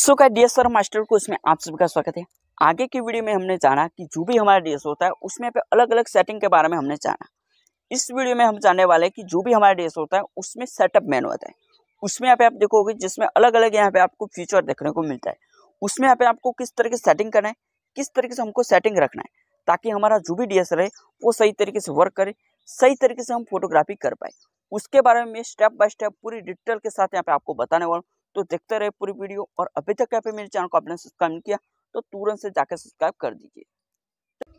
सो का D master को इसमें आप सबका स्वागत है आगे की वीडियो में हमने जाना कि जो भी हमारा डी होता है उसमें पे अलग अलग सेटिंग के बारे में हमने जाना इस वीडियो में हम जानने वाले हैं कि जो भी हमारा डी होता है उसमें सेटअप मेनू होता है उसमें यहाँ पे आप देखोगे जिसमें अलग अलग यहाँ पे आपको फीचर देखने को मिलता है उसमें यहाँ पे आपको किस तरह की सेटिंग करना है किस तरीके से हमको सेटिंग रखना है ताकि हमारा जो भी डी रहे वो सही तरीके से वर्क करे सही तरीके से हम फोटोग्राफी कर पाए उसके बारे में स्टेप बाय स्टेप पूरी डिटेल के साथ यहाँ पे आपको बताने वाला हूँ तो देखते रहे पूरी वीडियो और अभी तक यहाँ पे मेरे चैनल को आपने सब्सक्राइब नहीं किया तो तुरंत से जाकर सब्सक्राइब कर दीजिए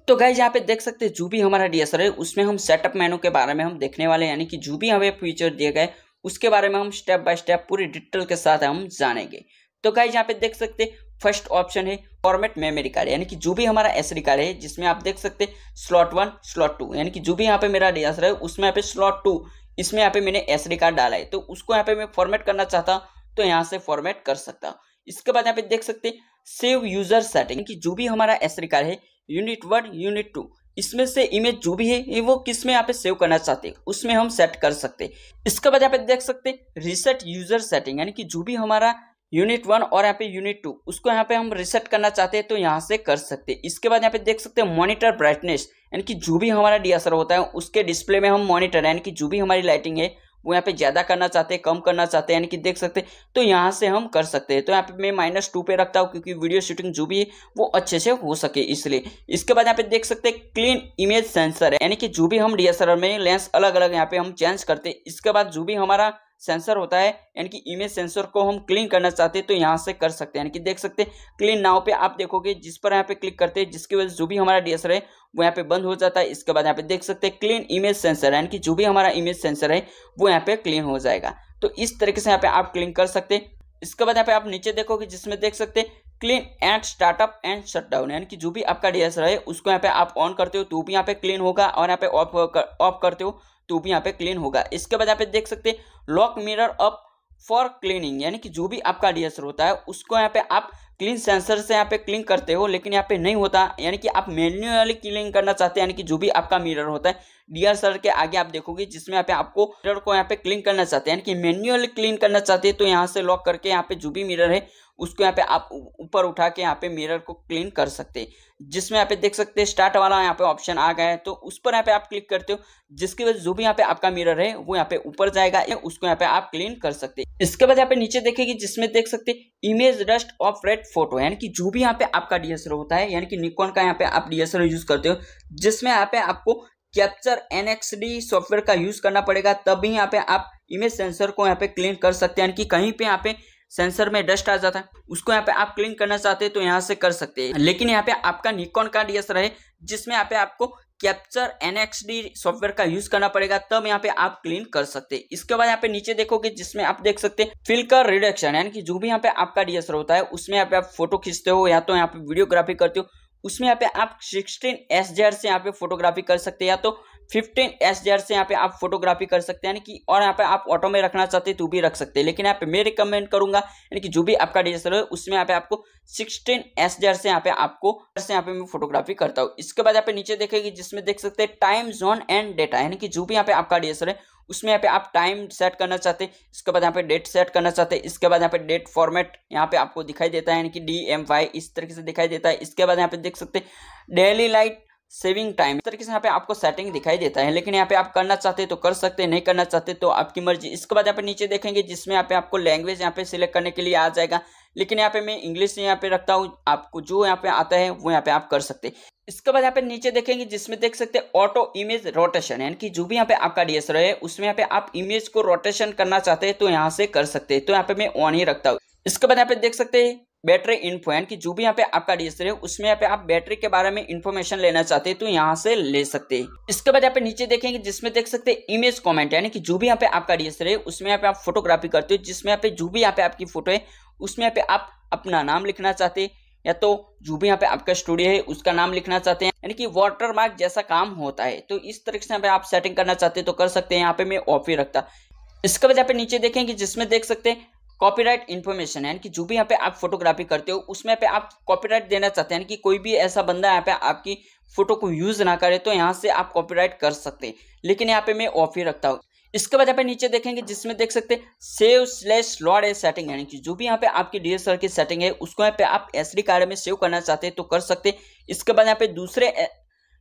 तो गाइज यहाँ पे देख सकते हैं जो भी हमारा डी है उसमें हम सेटअप मेनू के बारे में हम देखने वाले यानी कि जो भी हमें फीचर दिए गए उसके बारे में हम स्टेप बाय स्टेप पूरी डिटेल के साथ हम जानेंगे तो गाइज यहाँ पे देख सकते फर्स्ट ऑप्शन है फॉर्मेट मेमोरी कार्ड यानी कि जो भी हमारा एस कार्ड है जिसमें आप देख सकते स्लॉट वन स्लॉट टू यानी कि जो भी यहाँ पे मेरा डी है उसमें यहाँ पे स्लॉट टू इसमें यहाँ पे मैंने एस कार्ड डाला है तो उसको यहाँ पे मैं फॉर्मेट करना चाहता हूँ तो यहाँ से फॉर्मेट कर सकता हूँ इसके बाद यहाँ पे देख सकते हैं सेव यूजर सेटिंग कि जो भी हमारा एस रिकार है यूनिट वन यूनिट टू इसमें से इमेज जो भी है वो किस में यहाँ पे सेव करना चाहते हैं उसमें हम सेट कर सकते हैं इसके बाद यहाँ पे देख सकते हैं रिसेट यूजर सेटिंग यानी कि जो भी हमारा यूनिट वन और यहाँ पे यूनिट टू उसको यहाँ पे हम रिसेट करना चाहते हैं तो यहाँ से कर सकते हैं इसके बाद यहाँ पे देख सकते हैं मॉनिटर ब्राइटनेस यानी कि जो भी हमारा डी होता है उसके डिस्प्ले में हम मॉनिटर यानी कि जो भी हमारी लाइटिंग है वो यहाँ पे ज़्यादा करना चाहते हैं कम करना चाहते हैं यानी कि देख सकते हैं तो यहाँ से हम कर सकते हैं तो यहाँ पे मैं माइनस टू पे रखता हूँ क्योंकि वीडियो शूटिंग जो भी है वो अच्छे से हो सके इसलिए इसके बाद यहाँ पे देख सकते हैं क्लीन इमेज सेंसर है यानी कि जो भी हम डी में लेंस अलग अलग यहाँ पे हम चेंज करते हैं इसके बाद जो भी हमारा सेंसर होता है यानी कि इमेज सेंसर को हम क्लीन करना चाहते हैं तो यहाँ से कर सकते हैं यानी कि देख सकते हैं क्लीन नाव पे आप देखोगे जिस पर यहाँ पे क्लिक करते हैं जिसकी वजह जो भी हमारा डी है वो यहाँ पे बंद हो जाता है इसके बाद यहाँ पे देख सकते हैं क्लीन इमेज सेंसर यानी कि जो भी हमारा इमेज सेंसर है वो यहाँ पे क्लीन हो जाएगा तो इस तरीके से यहाँ पे आप क्लीन कर सकते हैं इसके बाद यहाँ पे आप नीचे देखोगे जिसमें देख सकते हैं clean and startup and down यानी कि जो भी आपका डीएस रहे उसको यहाँ पे आप ऑन करते हो तो भी यहाँ पे क्लीन होगा और यहाँ पे ऑफ ऑफ करते हो तो भी यहाँ पे क्लीन होगा इसके बाद यहाँ पे देख सकते हैं lock mirror up for cleaning यानी कि जो भी आपका डीएसर होता है उसको यहाँ पे आप क्लीन सेंसर से यहाँ पे क्लिंग करते हो लेकिन यहाँ पे नहीं होता यानी कि आप मैन्युअली क्लिंग करना चाहते हैं यानी कि जो भी आपका मिरर होता है आर सर के आगे आप देखोगे जिसमें यहाँ पे आपको मिरर को यहाँ पे क्लिंग करना चाहते हैं यानी कि मैन्युअली क्लीन करना चाहते हैं तो यहाँ से लॉक करके यहाँ पे जो भी मिरर है उसको यहाँ पे आप ऊपर उठा के यहाँ पे मिरर को क्लीन कर सकते हैं जिसमें यहाँ पे देख सकते हैं स्टार्ट वाला यहाँ पे ऑप्शन आ गया है तो उस पर यहाँ पे आप क्लिक करते हो जिसकी वजह जो भी यहाँ पे आपका मिरर है वो यहाँ पे ऊपर जाएगा या उसको यहाँ पे आप क्लीन कर सकते हैं इसके बाद यहाँ पे नीचे देखेगी जिसमें देख सकते image dust off red photo यानी कि जो भी यहाँ पे आपका डीएसएल होता है यानी कि निकॉन का यहाँ पे आप डीएसएल यूज करते हो जिसमें यहाँ पे आपको कैप्चर एनएक्सडी सॉफ्टवेयर का यूज करना पड़ेगा तभी यहाँ पे आप इमेज सेंसर को यहाँ पे क्लीन कर सकते हैं यानी कि कहीं पे यहाँ पे सेंसर में डस्ट आ जाता है उसको यहाँ पे आप क्लीन करना चाहते हैं तो यहाँ से कर सकते हैं लेकिन यहाँ पे आपका निकॉन का डीएसएलआर है जिसमें यहाँ पे आपको कैप्चर एनएक्सडी सॉफ्टवेयर का यूज करना पड़ेगा तब यहाँ पे आप क्लीन कर सकते हैं इसके बाद यहाँ पे नीचे देखोगे जिसमें आप देख सकते हैं फिल्कर रिडक्शन यानी कि जो भी यहाँ पे आपका डीएसर होता है उसमें यहाँ पे आप फोटो खींचते हो या तो यहाँ पे वीडियोग्राफी करते हो उसमें यहाँ पे आप 16 एस जेयर से यहाँ पे फोटोग्राफी कर सकते हैं या तो 15 एस जेयर से यहाँ पे आप फोटोग्राफी कर सकते हैं यानी कि और यहाँ पे आप ऑटो में रखना चाहते हैं तो भी रख सकते हैं लेकिन यहाँ पे मैं रिकमेंड करूंगा यानी कि जो भी आपका डिजिटल है उसमें यहाँ पे आपको 16 एस जेयर से यहाँ पे आपको से यहाँ पे मैं फोटोग्राफी करता हूँ इसके बाद यहाँ पे नीचे देखेगी जिसमें देख सकते हैं टाइम जोन एंड डेटा यानी कि जो भी यहाँ पे आपका डिजिटल है उसमें यहाँ पे आप टाइम सेट करना चाहते हैं इसके बाद यहाँ पे डेट सेट करना चाहते हैं इसके बाद यहाँ पे डेट फॉर्मेट यहाँ पे आपको दिखाई देता है यानी कि डी एम वाई इस तरीके से दिखाई देता है इसके बाद यहाँ पे देख सकते हैं डेली लाइट सेविंग टाइम इस तरीके से यहाँ पे आपको सेटिंग दिखाई देता है लेकिन यहाँ पे आप करना चाहते तो कर सकते हैं नहीं करना चाहते तो आपकी मर्जी इसके बाद यहाँ पे नीचे देखेंगे जिसमें यहाँ पे आपको लैंग्वेज यहाँ पे सिलेक्ट करने के लिए आ जाएगा लेकिन यहाँ पे मैं इंग्लिश यहाँ पे रखता हूँ आपको जो यहाँ पे आता है वो यहाँ पे आप कर सकते हैं इसके बाद यहाँ पे नीचे देखेंगे जिसमें देख सकते हैं ऑटो इमेज रोटेशन यानी कि जो भी यहाँ पे आपका डीएसआर है उसमें यहाँ पे आप इमेज को रोटेशन करना चाहते हैं तो यहाँ से कर सकते हैं तो यहाँ पे मैं ऑन ही रखता हूँ इसके बाद यहाँ पे देख सकते हैं बैटरी इन्फो यानी कि जो भी यहाँ पे आपका रजिस्टर है उसमें यहाँ पे आप बैटरी के बारे में इन्फॉर्मेशन लेना चाहते हैं तो यहाँ से ले सकते हैं इसके बाद यहाँ पे नीचे देखेंगे जिसमें देख सकते हैं इमेज कमेंट यानी कि जो भी यहाँ पे आपका रजिस्टर है उसमें यहाँ पे आप फोटोग्राफी करते हो जिसमें यहाँ पे जो भी यहाँ पे आपकी फोटो है उसमें यहाँ पे आप अपना नाम लिखना चाहते हैं या तो जो भी यहाँ पे आपका स्टूडियो है उसका नाम लिखना चाहते हैं यानी कि वाटर मार्क जैसा काम होता है तो इस तरीके से यहाँ पे आप सेटिंग करना चाहते हैं तो कर सकते हैं यहाँ पे मैं ऑफ ही रखता इसके बाद यहाँ पे नीचे देखें कि जिसमें देख सकते हैं कॉपीराइट इन्फॉर्मेशन यानी कि जो भी यहाँ पे आप फोटोग्राफी करते हो उसमें पे आप कॉपीराइट देना चाहते हैं यानी कि कोई भी ऐसा बंदा यहाँ पे आपकी फोटो को यूज ना करे तो यहाँ से आप कॉपीराइट कर सकते हैं लेकिन यहाँ पे मैं ऑफ ही रखता हूँ इसके बाद यहाँ पे नीचे देखेंगे जिसमें देख सकते हैं save slash load a setting यानी कि जो भी यहाँ पे आपकी डीएसएलआर की सेटिंग है उसको यहाँ पे आप एस कार्ड में सेव करना चाहते हैं तो कर सकते हैं इसके बाद यहाँ पे दूसरे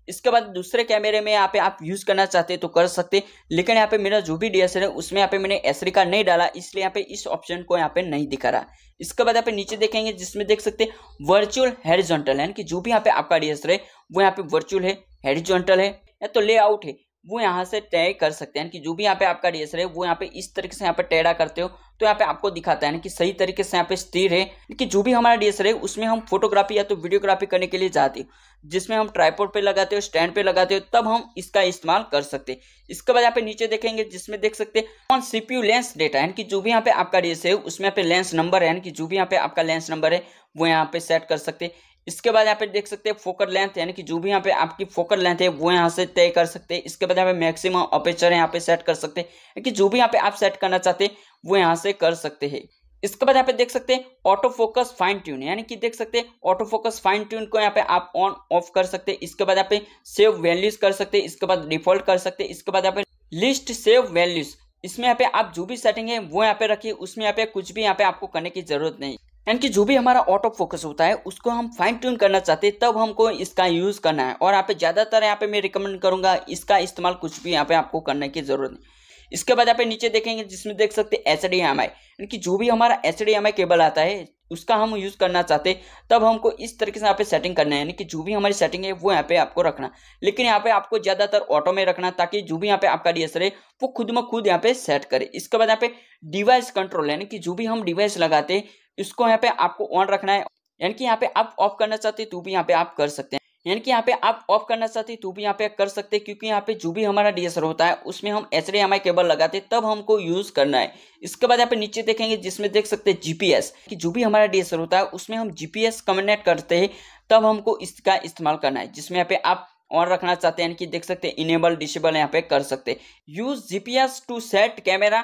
इसके बाद दूसरे कैमरे में यहाँ पे आप यूज़ करना चाहते हैं तो कर सकते हैं लेकिन यहाँ पे मेरा जो भी डी है उसमें यहाँ पे मैंने एस कार्ड नहीं डाला इसलिए यहाँ पे इस ऑप्शन को यहाँ पे नहीं दिखा रहा इसके बाद यहाँ पे नीचे देखेंगे जिसमें देख सकते हैं वर्चुअल हेरिजोंटल यानी कि जो भी यहाँ पे आपका डी है वो यहाँ पे वर्चुअल है हेरिजोंटल है या तो लेआउट है वो यहाँ से तय कर सकते हैं कि जो भी यहाँ पे आपका डी है वो यहाँ पे इस तरीके से यहाँ पे टेढ़ा करते हो तो यहाँ पे आपको दिखाता है कि सही तरीके से यहाँ पे स्थिर है कि जो भी हमारा डी है उसमें हम फोटोग्राफी या तो वीडियोग्राफी करने के लिए जाते हो जिसमें हम ट्राईपोर्ट पे लगाते हो स्टैंड पे लगाते हो तब हम इसका इस्तेमाल कर सकते इसके बाद यहाँ पे नीचे देखेंगे जिसमें देख सकते हैं सीपीयू लेंस डेटा है कि जो भी यहाँ पे आपका डी है उसमें यहाँ पे लेंस नंबर है कि जो भी यहाँ पे आपका लेंस नंबर है वो यहाँ पे सेट कर सकते हैं इसके बाद यहाँ पे देख सकते हैं फोकल लेंथ यानी कि जो भी यहाँ पे आपकी फोकल लेंथ है वो यहाँ से तय कर सकते हैं इसके बाद यहाँ पे मैक्सिमम अपेचर यहाँ पे सेट कर सकते हैं कि जो भी यहाँ पे आप सेट करना चाहते हैं वो यहाँ से कर सकते हैं इसके बाद यहाँ पे देख सकते हैं ऑटो फोकस फाइन ट्यून यानी कि देख सकते हैं ऑटो फोकस फाइन ट्यून को यहाँ पे आप ऑन ऑफ कर सकते हैं इसके बाद यहाँ पे सेव वैल्यूज कर सकते हैं इसके बाद डिफॉल्ट कर सकते हैं इसके बाद यहाँ पे लिस्ट सेव वैल्यूज इसमें यहाँ पे आप जो भी सेटिंग है वो यहाँ पे रखिए उसमें यहाँ पे कुछ भी यहाँ पे आपको करने की जरूरत नहीं यानी कि जो भी हमारा ऑटो फोकस होता है उसको हम फाइन ट्यून करना चाहते हैं तब हमको इसका यूज़ करना है और यहाँ पे ज़्यादातर यहाँ पे मैं रिकमेंड करूँगा इसका इस्तेमाल कुछ भी यहाँ पे आपको करने की ज़रूरत नहीं इसके बाद यहाँ पे नीचे देखेंगे जिसमें देख सकते हैं एच डी एम आई यानी कि जो भी हमारा H D M I cable आता है उसका हम यूज़ करना चाहते तब हमको इस तरीके से यहाँ पे सेटिंग करना है यानी कि जो भी हमारी सेटिंग है वो यहाँ पे आपको रखना लेकिन यहाँ पे आपको ज़्यादातर ऑटो में रखना ताकि जो भी यहाँ पे आपका डी है वो खुद में खुद यहाँ पे सेट करे इसके बाद यहाँ पे डिवाइस कंट्रोल यानी कि जो भी हम डिवाइस लगाते हैं उसको यहाँ पे आपको ऑन रखना है यानी कि यहाँ पे आप ऑफ करना चाहते तो भी यहाँ पे आप कर सकते हैं यानी कि यहाँ पे आप ऑफ करना चाहते तो भी यहाँ पे कर सकते हैं क्योंकि यहाँ पे जो भी हमारा डीएसआर होता है उसमें हम एच केबल लगाते तब हमको यूज करना है इसके बाद यहाँ पे नीचे देखेंगे जिसमें देख सकते हैं जीपीएस कि जो भी हमारा डीएसआर होता है उसमें हम जीपीएस कनेक्ट करते हैं तब हमको इसका इस्तेमाल करना है जिसमें यहाँ पे आप ऑन रखना चाहते हैं यानी कि देख सकते हैं इनेबल डिसेबल यहाँ पे कर सकते use GPS to set camera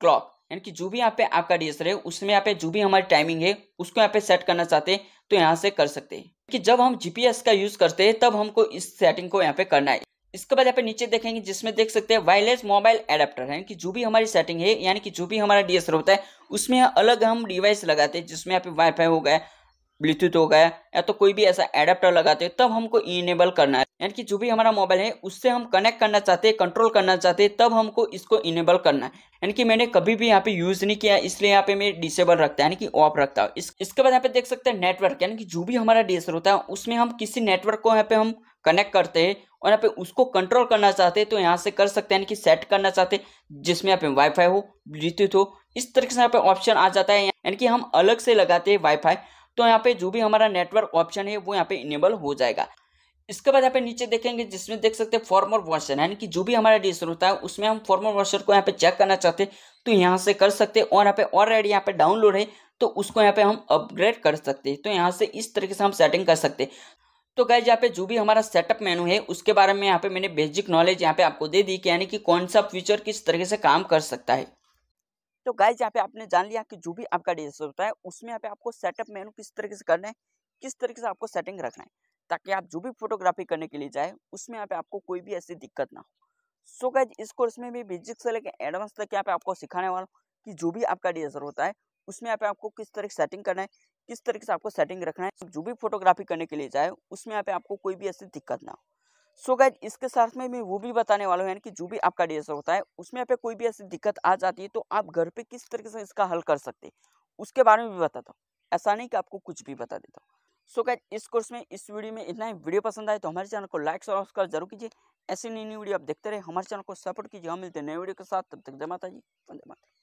clock यानी कि जो भी यहाँ पे आपका डीएसआर है उसमें यहाँ पे जो भी हमारी टाइमिंग है उसको यहाँ पे सेट करना चाहते हैं तो यहाँ से कर सकते हैं कि जब हम जीपीएस का यूज करते हैं तब हमको इस सेटिंग को यहाँ पे करना है इसके बाद यहाँ पे नीचे देखेंगे जिसमें देख सकते हैं वायरलेस मोबाइल एडेप्टर है कि जो भी हमारी सेटिंग है यानी कि जो भी हमारा डीएसआर होता है उसमें अलग हम डिवाइस लगाते हैं जिसमें यहाँ पे वाईफाई हो गया ब्लूटूथ हो गया या तो कोई भी ऐसा एडेप्टर लगाते हैं तब हमको इनेबल करना है यानी कि जो भी हमारा मोबाइल है उससे हम कनेक्ट करना चाहते हैं कंट्रोल करना चाहते हैं तब हमको इसको इनेबल करना है यानी कि मैंने कभी भी यहाँ पे यूज़ नहीं किया इसलिए यहाँ पे मैं डिसेबल रखता है यानी कि ऑफ रखता हूँ इस, इसके बाद यहाँ पे देख सकते हैं नेटवर्क यानी कि जो भी हमारा डिसर होता है उसमें हम किसी नेटवर्क को यहाँ पे हम कनेक्ट करते हैं और यहाँ पे उसको कंट्रोल करना चाहते हैं तो यहाँ से कर सकते हैं यानी कि सेट करना चाहते हैं जिसमें यहाँ पे वाईफाई हो ब्लूटूथ हो इस तरीके से यहाँ पे ऑप्शन आ जाता है यानी कि हम अलग से लगाते हैं वाईफाई तो यहाँ पे जो भी हमारा नेटवर्क ऑप्शन है वो यहाँ पे इनेबल हो जाएगा इसके बाद यहाँ पे नीचे देखेंगे जिसमें देख सकते हैं फॉर्मर वर्सन यानी कि जो भी हमारा डिश होता है उसमें हम फॉर्मर वर्सन को यहाँ पे चेक करना चाहते हैं तो यहाँ से कर सकते हैं और यहाँ पे ऑलरेडी यहाँ पे डाउनलोड है तो उसको यहाँ पे हम अपग्रेड कर सकते हैं तो यहाँ से इस तरीके से हम सेटिंग कर सकते हैं तो गैज यहाँ पे जो भी हमारा सेटअप मेनू है उसके बारे में यहाँ पे मैंने बेसिक नॉलेज यहाँ पे आपको दे दी कि यानी कि कौन सा फ्यूचर किस तरीके से काम कर सकता है तो गाइज यहाँ पे आपने जान लिया कि जो भी आपका डिजिटल होता है उसमें यहाँ पे आपको सेटअप मेनू किस तरीके से करना है किस तरीके से आपको सेटिंग रखना है ताकि आप जो भी फोटोग्राफी करने के लिए जाए उसमें यहाँ पे आपको कोई भी ऐसी दिक्कत ना हो सो so गाइज इस कोर्स में भी बेसिक से लेकर एडवांस तक यहाँ पे आपको सिखाने वाला हूँ कि जो भी आपका डिजिटल होता है उसमें यहाँ पे आपको किस तरह से सेटिंग करना है किस तरीके से आपको सेटिंग रखना है जो भी फोटोग्राफी करने के लिए जाए उसमें यहाँ पे आपको कोई भी ऐसी दिक्कत ना हो सो गैज इसके साथ में मैं वो भी बताने वाला हूँ यानी कि जो भी आपका डी होता है उसमें पे कोई भी ऐसी दिक्कत आ जाती है तो आप घर पे किस तरीके से इसका हल कर सकते उसके बारे में भी बताता हूँ ऐसा नहीं कि आपको कुछ भी बता देता हूँ सो गैज इस कोर्स में इस वीडियो में इतना ही वीडियो पसंद आए तो हमारे चैनल को लाइक और सब्सक्राइब जरूर कीजिए ऐसी नई नई वीडियो आप देखते रहे हमारे चैनल को सपोर्ट कीजिए हम मिलते हैं नए वीडियो के साथ तब तक जय माता जी वंदे माता